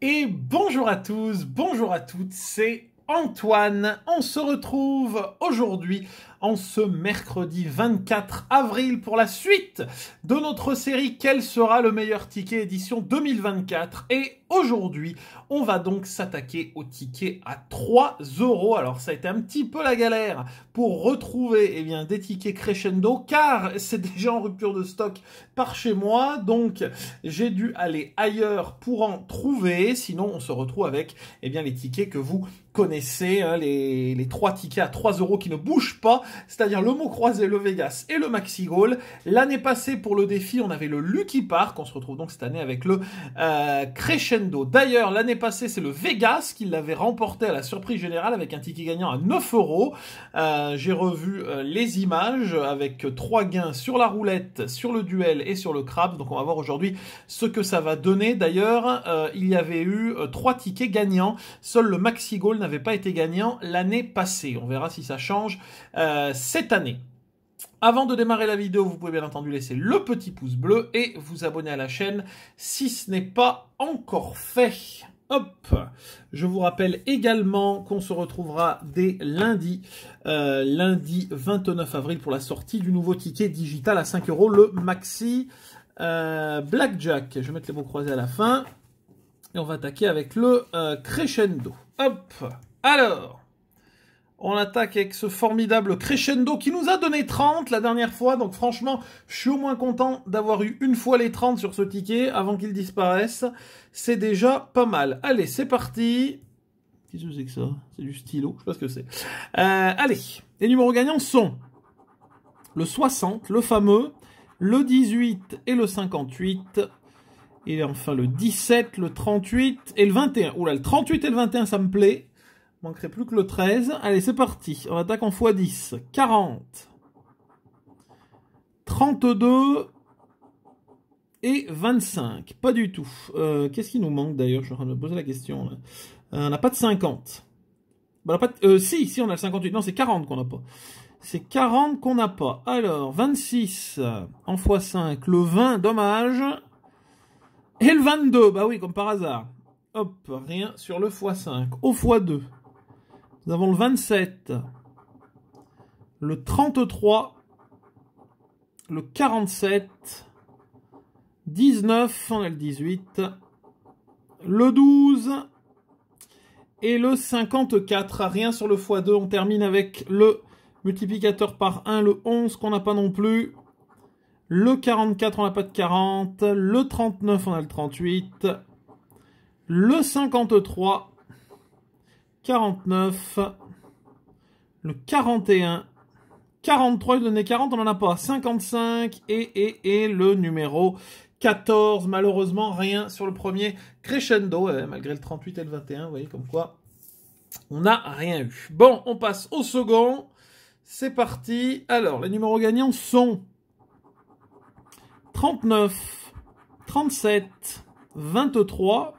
Et bonjour à tous, bonjour à toutes, c'est Antoine. On se retrouve aujourd'hui en ce mercredi 24 avril pour la suite de notre série Quel sera le meilleur ticket édition 2024 Et aujourd'hui, on va donc s'attaquer au ticket à 3 euros. Alors ça a été un petit peu la galère pour retrouver eh bien, des tickets crescendo car c'est déjà en rupture de stock par chez moi. Donc j'ai dû aller ailleurs pour en trouver. Sinon on se retrouve avec eh bien, les tickets que vous connaissez, hein, les, les, trois tickets à 3 euros qui ne bougent pas c'est-à-dire le mot croisé, le Vegas et le Maxi Goal. L'année passée, pour le défi, on avait le Lucky Park. On se retrouve donc cette année avec le euh, Crescendo. D'ailleurs, l'année passée, c'est le Vegas qui l'avait remporté à la surprise générale avec un ticket gagnant à 9 euros. Euh, j'ai revu euh, les images avec trois gains sur la roulette, sur le duel et sur le crabe. Donc on va voir aujourd'hui ce que ça va donner. D'ailleurs, il y avait eu trois tickets gagnants. Seul le Maxi Goal n'avait pas été gagnant l'année passée. On verra si ça change. Euh, cette année. Avant de démarrer la vidéo, vous pouvez bien entendu laisser le petit pouce bleu et vous abonner à la chaîne si ce n'est pas encore fait. Hop Je vous rappelle également qu'on se retrouvera dès lundi, euh, lundi 29 avril pour la sortie du nouveau ticket digital à 5 euros, le Maxi euh, Blackjack. Je vais mettre les mots croisés à la fin. Et on va attaquer avec le crescendo. Hop Alors on attaque avec ce formidable crescendo qui nous a donné 30 la dernière fois. Donc franchement, je suis au moins content d'avoir eu une fois les 30 sur ce ticket avant qu'ils disparaissent. C'est déjà pas mal. Allez, c'est parti. Qu'est-ce que c'est que ça C'est du stylo, je sais pas ce que c'est. Euh, allez, les numéros gagnants sont le 60, le fameux, le 18 et le 58. Et enfin le 17, le 38 et le 21. Oula, le 38 et le 21, ça me plaît. Manquerait plus que le 13. Allez, c'est parti. On attaque en x10. 40. 32 et 25. Pas du tout. Euh, qu'est-ce qui nous manque d'ailleurs Je suis en train de me poser la question. Euh, on n'a pas de 50. Bah, pas euh, si, si, on a le 58. Non, c'est 40 qu'on n'a pas. C'est 40 qu'on n'a pas. Alors, 26 en x5. Le 20, dommage. Et le 22, bah oui, comme par hasard. Hop, rien sur le x5. Au x2. Nous avons le 27, le 33, le 47, 19, on a le 18, le 12 et le 54. Rien sur le x2. On termine avec le multiplicateur par 1, le 11 qu'on n'a pas non plus. Le 44, on n'a pas de 40. Le 39, on a le 38. Le 53 49, le 41, 43, il donnait 40, on n'en a pas, 55 et, et, le numéro 14. Malheureusement, rien sur le premier crescendo, euh, malgré le 38 et le 21, vous voyez comme quoi on n'a rien eu. Bon, on passe au second. C'est parti. Alors, les numéros gagnants sont 39, 37, 23,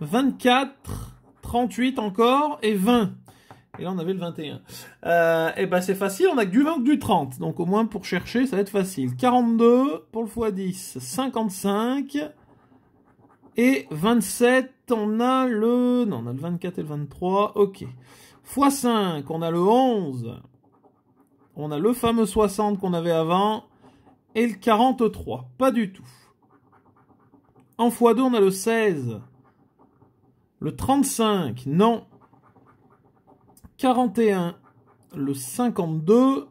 24, 38 encore et 20. Et là, on avait le 21. Euh, et eh ben, c'est facile, on a que du 20 que du 30. Donc, au moins, pour chercher, ça va être facile. 42 pour le x10, 55. Et 27, on a le... Non, on a le 24 et le 23. OK. x5, on a le 11. On a le fameux 60 qu'on avait avant. Et le 43. Pas du tout. En x2, on a le 16. Le 35, non. 41, le 52,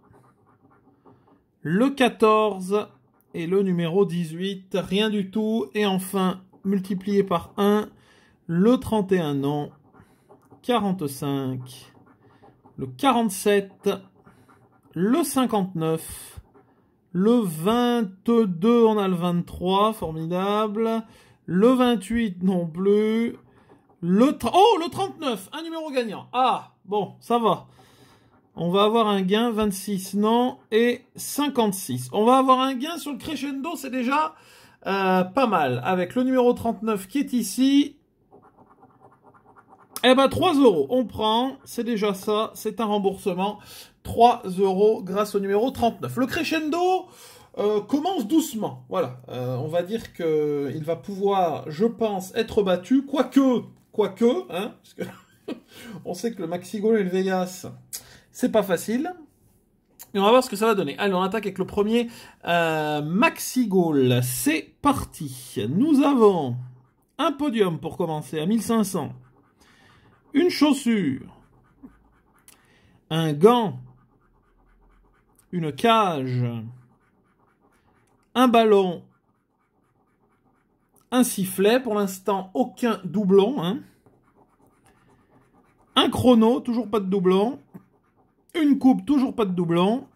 le 14 et le numéro 18, rien du tout. Et enfin, multiplié par 1, le 31, non. 45, le 47, le 59, le 22, on a le 23, formidable. Le 28 non plus. Le oh, le 39, un numéro gagnant. Ah, bon, ça va. On va avoir un gain, 26, non, et 56. On va avoir un gain sur le crescendo, c'est déjà euh, pas mal. Avec le numéro 39 qui est ici. Eh ben, 3 euros, on prend, c'est déjà ça, c'est un remboursement. 3 euros grâce au numéro 39. Le crescendo euh, commence doucement, voilà. Euh, on va dire qu'il va pouvoir, je pense, être battu, quoique... Quoique, hein, parce que on sait que le Maxi-Gaulle et le Vegas, c'est pas facile. Et on va voir ce que ça va donner. Allez, on attaque avec le premier euh, Maxi gaulle C'est parti. Nous avons un podium pour commencer à 1500. Une chaussure. Un gant. Une cage. Un ballon un sifflet, pour l'instant aucun doublon. Hein. Un chrono, toujours pas de doublon. Une coupe, toujours pas de doublon.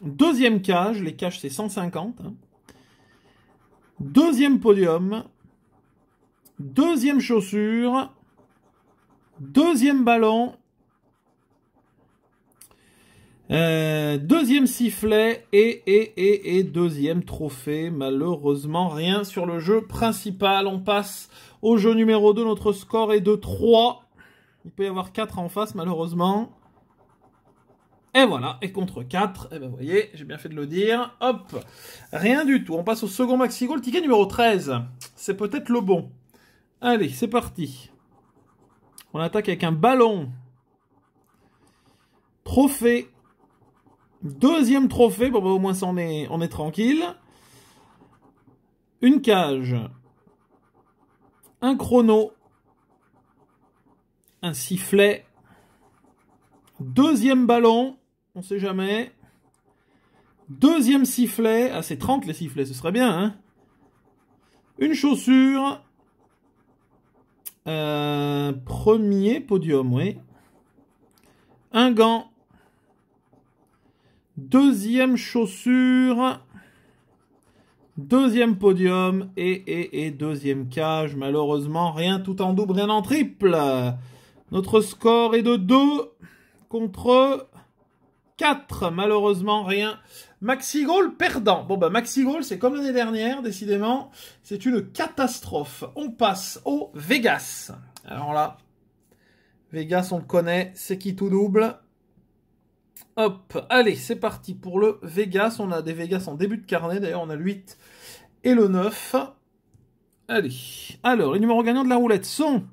Deuxième cage, les cages c'est 150. Hein. Deuxième podium. Deuxième chaussure. Deuxième ballon. Euh, deuxième sifflet et, et, et, et deuxième trophée. Malheureusement, rien sur le jeu principal. On passe au jeu numéro 2. Notre score est de 3. Il peut y avoir 4 en face, malheureusement. Et voilà, et contre 4, et eh ben vous voyez, j'ai bien fait de le dire. Hop, rien du tout. On passe au second maxi goal, ticket numéro 13. C'est peut-être le bon. Allez, c'est parti. On attaque avec un ballon. Trophée Deuxième trophée, bon bah, au moins on est, tranquille. Une cage. Un chrono. Un sifflet. Deuxième ballon. On sait jamais. Deuxième sifflet. Ah c'est 30 les sifflets, ce serait bien. Hein. Une chaussure. Euh, premier podium, oui. Un gant Deuxième chaussure. Deuxième podium et, et, et, deuxième cage. Malheureusement, rien tout en double, rien en triple. Notre score est de 2 contre 4. Malheureusement, rien. Maxi Goal perdant. Bon, bah, Maxi Goal, c'est comme l'année dernière, décidément. C'est une catastrophe. On passe au Vegas. Alors là, Vegas, on le connaît. C'est qui tout double Hop, allez, c'est parti pour le Vegas. On a des Vegas en début de carnet. D'ailleurs, on a le 8 et le 9. Allez. Alors, les numéros gagnants de la roulette sont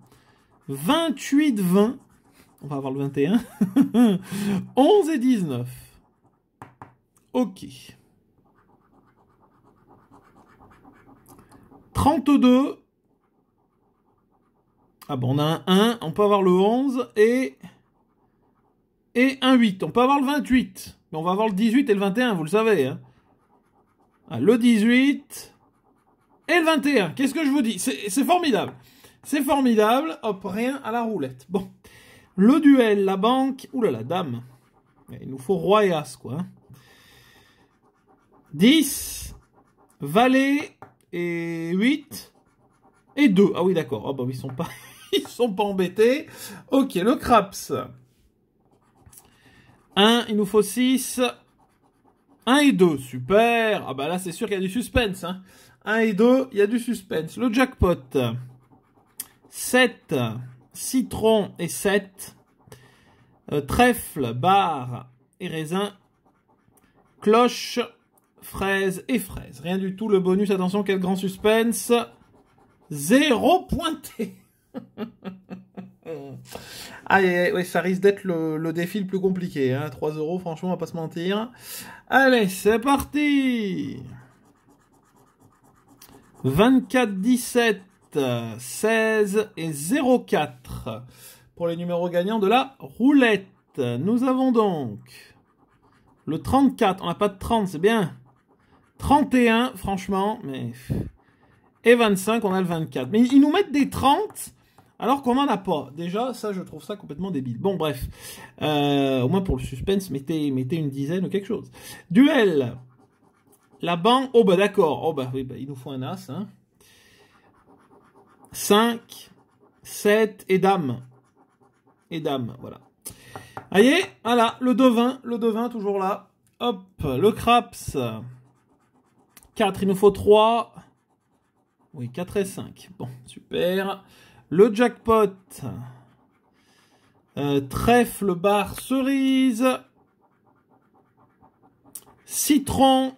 28, 20. On va avoir le 21. 11 et 19. Ok. 32. Ah bon, on a un 1. On peut avoir le 11 et et un 8. On peut avoir le 28, on va avoir le 18 et le 21, vous le savez. Hein. Ah, le 18 et le 21. Qu'est-ce que je vous dis C'est formidable. C'est formidable. Hop, rien à la roulette. Bon. Le duel, la banque. Ouh là la dame. Eh, il nous faut roi et as, quoi. 10, hein. valet et 8 et 2. Ah oui, d'accord. oh, bah, ils sont pas ils sont pas embêtés. OK, le craps. 1, il nous faut 6. 1 et 2, super. Ah bah là, c'est sûr qu'il y a du suspense. 1 hein. et 2, il y a du suspense. Le jackpot. 7, citron et 7. Euh, trèfle, barre et raisin. Cloche, fraise et fraise. Rien du tout, le bonus, attention, quel grand suspense. 0 pointé. Ah, ça risque d'être le, défi le plus compliqué. 3 hein. euros, franchement, on va pas se mentir. Allez, c'est parti 24, 17, 16 et 04 pour les numéros gagnants de la roulette. Nous avons donc le 34. On n'a pas de 30, c'est bien. 31, franchement, Et 25, on a le 24. Mais ils nous mettent des 30 alors qu'on n'en a pas. Déjà, ça, je trouve ça complètement débile. Bon, bref. Euh, au moins pour le suspense, mettez, mettez une dizaine ou quelque chose. Duel La banque... Oh, bah d'accord. Oh, bah oui, bah, il nous faut un as. Hein. Cinq. 5, 7 et dame. Et dame, voilà. Allez, ah, voilà, ah, le devin, le devin toujours là. Hop, le craps. 4, il nous faut 3. Oui, 4 et 5. Bon, super. Le jackpot. Euh, trèfle, bar, cerise. Citron.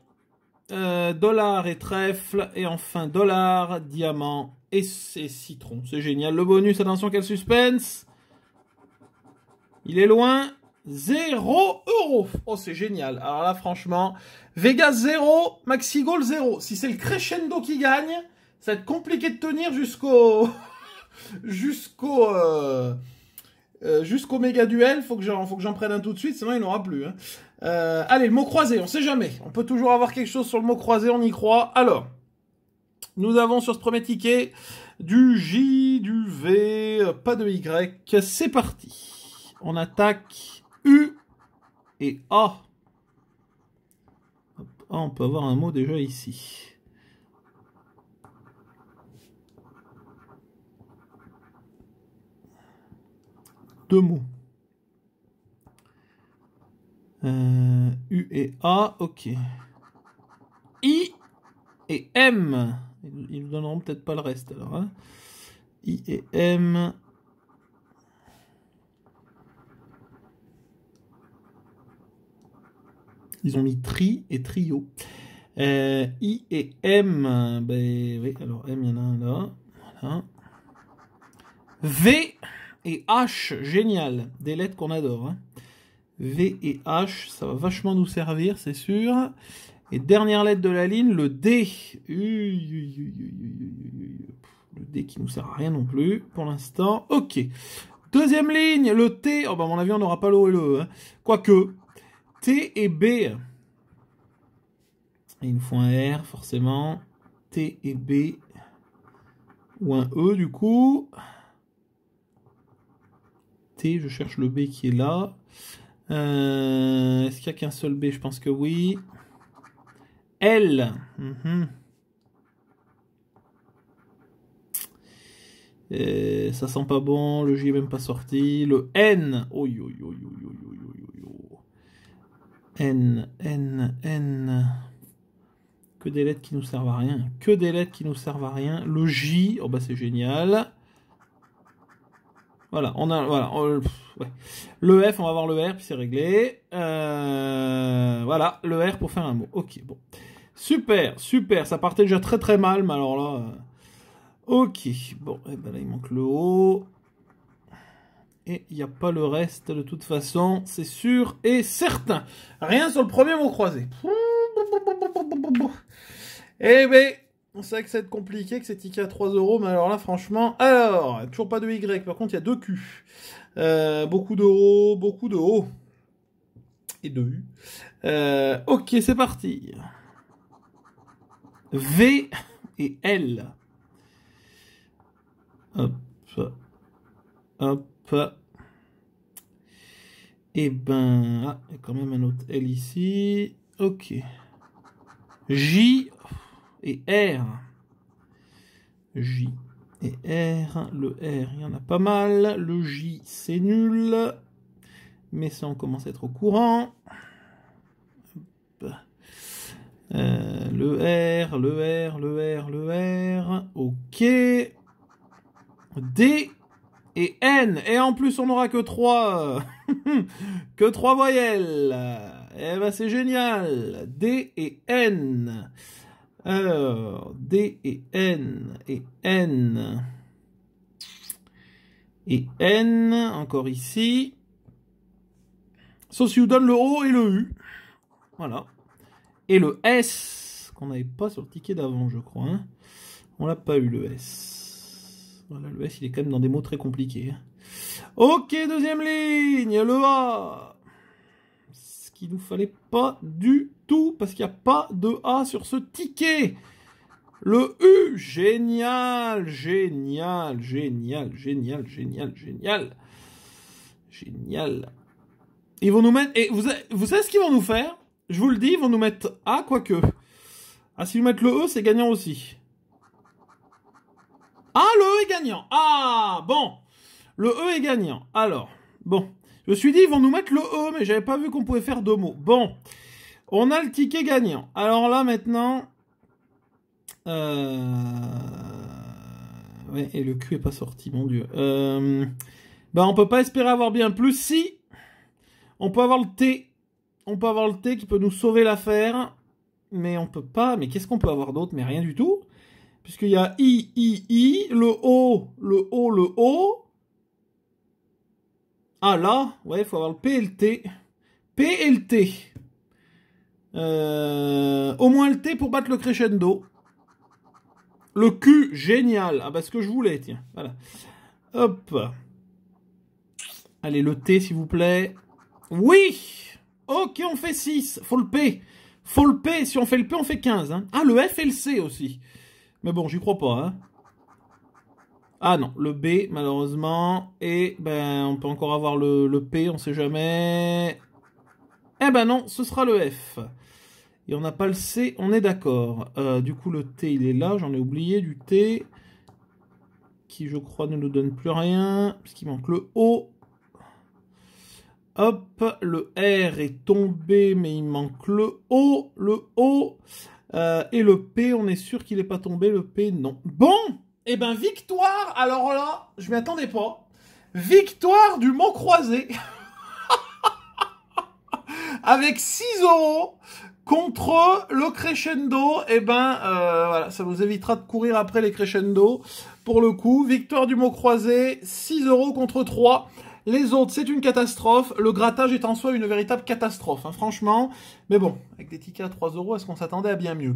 Euh, dollar et trèfle. Et enfin dollar, diamant et, c'est citron. C'est génial. Le bonus, attention quel suspense. Il est loin. 0 euros. Oh, c'est génial. Alors là, franchement, Vegas 0, Maxi Goal 0. Si c'est le crescendo qui gagne, ça va être compliqué de tenir jusqu'au... jusqu'au euh, euh, jusqu'au méga duel. Faut que j'en faut que j'en prenne un tout de suite, sinon il n'aura plus. Hein. Euh, allez, le mot croisé, on sait jamais. On peut toujours avoir quelque chose sur le mot croisé, on y croit. Alors, nous avons sur ce premier ticket du J, du V, pas de Y. C'est parti. On attaque U et A. A, on peut avoir un mot déjà ici. deux mots. Euh, U et A, ok. I et M. Ils nous donneront peut-être pas le reste alors. Hein. I et M. Ils ont mis tri et trio. Euh, I et M. Ben oui, alors M, il y en a un là. Voilà. V et H, génial, des lettres qu'on adore. Hein. V et H, ça va vachement nous servir, c'est sûr. Et dernière lettre de la ligne, le D. Le D qui nous sert à rien non plus pour l'instant. Ok. Deuxième ligne, le T. Oh, bah, mon avis, on n'aura pas l'O et le Quoique, T et B. Une il nous un R, forcément. T et B. Ou un E, du coup je cherche le B qui est là. Euh, est-ce qu'il n'y a qu'un seul B Je pense que oui. L. Mhm. Euh, ça sent pas bon, le J est même pas sorti. Le N. Oh, N, N, N. Que des lettres qui nous servent à rien. Que des lettres qui nous servent à rien. Le J, oh bah c'est génial. Voilà, on a, voilà, le F, on va voir le R, puis c'est réglé. Euh, voilà, le R pour faire un mot. Ok, bon. Super, super, ça partait déjà très très mal, mais alors là... Euh, ok, bon, et eh ben là il manque le O. Et il n'y a pas le reste de toute façon, c'est sûr et certain. Rien sur le premier mot croisé. Eh ben... On sait que c'est compliqué, que c'est ticket à 3 euros, mais alors là, franchement, alors, toujours pas de Y, par contre, il y a deux Q. beaucoup d'euros, beaucoup de O. Et de U. Euh, ok, c'est parti. V et L. Hop. Hop. Et eh ben, ah, il y a quand même un autre L ici. Ok. J et R. J et R. Le R, il y en a pas mal. Le J, c'est nul. Mais ça, on commence à être au courant. Euh, le R, le R, le R, le R. Ok. D et N. Et en plus, on n'aura que trois, que trois voyelles. Eh ben, c'est génial. D et N. Alors, D et N et N. Et N, encore ici. ça si vous donne le O et le U. Voilà. Et le S, qu'on n'avait pas sur le ticket d'avant, je crois. Hein. On l'a pas eu, le S. Voilà, le S, il est quand même dans des mots très compliqués. Hein. Ok, deuxième ligne, le A qu'il nous fallait pas du tout, parce qu'il n'y a pas de A sur ce ticket. Le U, génial, génial, génial, génial, génial, génial. Génial. Ils vont nous mettre... Et vous, savez ce qu'ils vont nous faire Je vous le dis, ils vont nous mettre A, quoique. Ah, s'ils vous mettent le E, c'est gagnant aussi. Ah, le E est gagnant. Ah, bon. Le E est gagnant. Alors, bon. Je me suis dit, ils vont nous mettre le E, mais j'avais pas vu qu'on pouvait faire deux mots. Bon, on a le ticket gagnant. Alors là, maintenant... Euh, ouais, et le Q est pas sorti, mon Dieu. Euh... Bah, on peut pas espérer avoir bien plus si... On peut avoir le T. On peut avoir le T qui peut nous sauver l'affaire. Mais on peut pas... Mais qu'est-ce qu'on peut avoir d'autre Mais rien du tout. Puisqu'il y a I, I, I, le O, le O, le O. Ah là, ouais, il faut avoir le PLT. PLT. T, euh, au moins le T pour battre le crescendo. Le Q, génial. Ah bah ce que je voulais, tiens. Voilà. Hop. Allez, le T, s'il vous plaît. Oui Ok, on fait 6. Faut le P. Faut le P. Si on fait le P, on fait 15. Hein. Ah, le F et le C aussi. Mais bon, j'y crois pas. Hein. Ah non, le B malheureusement. Et ben on peut encore avoir le, P, on sait jamais. Eh ben non, ce sera le F. Et on n'a pas le C, on est d'accord. Euh, du coup le T il est là, j'en ai oublié du T. Qui je crois ne nous donne plus rien. Puisqu'il manque le O. Hop, le R est tombé, mais il manque le O. Le O. Euh, et le P, on est sûr qu'il n'est pas tombé, le P non. Bon eh ben, victoire Alors là, je m'y attendais pas. Victoire du mot Croisé Avec 6 euros contre le crescendo, eh ben euh, voilà, ça vous évitera de courir après les crescendo. Pour le coup, victoire du mot croisé, 6 euros contre 3. Les autres, c'est une catastrophe. Le grattage est en soi une véritable catastrophe, hein, franchement. Mais bon, avec des tickets à 3 euros, est-ce qu'on s'attendait à bien mieux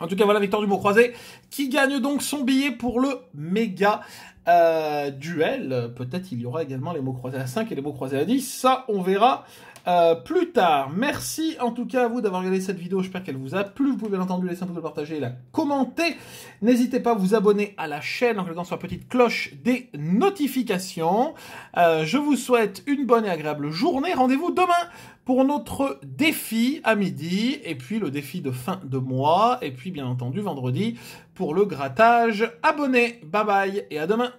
en tout cas, voilà Victor mot croisé qui gagne donc son billet pour le méga euh, duel. Peut-être il y aura également les mots croisés à 5 et les mots croisés à 10. Ça, on verra euh, plus tard. Merci en tout cas à vous d'avoir regardé cette vidéo. J'espère qu'elle vous a plu. Vous pouvez bien entendu laisser un pouce, partager et la commenter. N'hésitez pas à vous abonner à la chaîne en cliquant sur la petite cloche des notifications. Euh, je vous souhaite une bonne et agréable journée. Rendez-vous demain pour notre défi à midi et puis le défi de fin de mois et puis bien entendu vendredi pour le grattage Abonnez, Bye bye et à demain.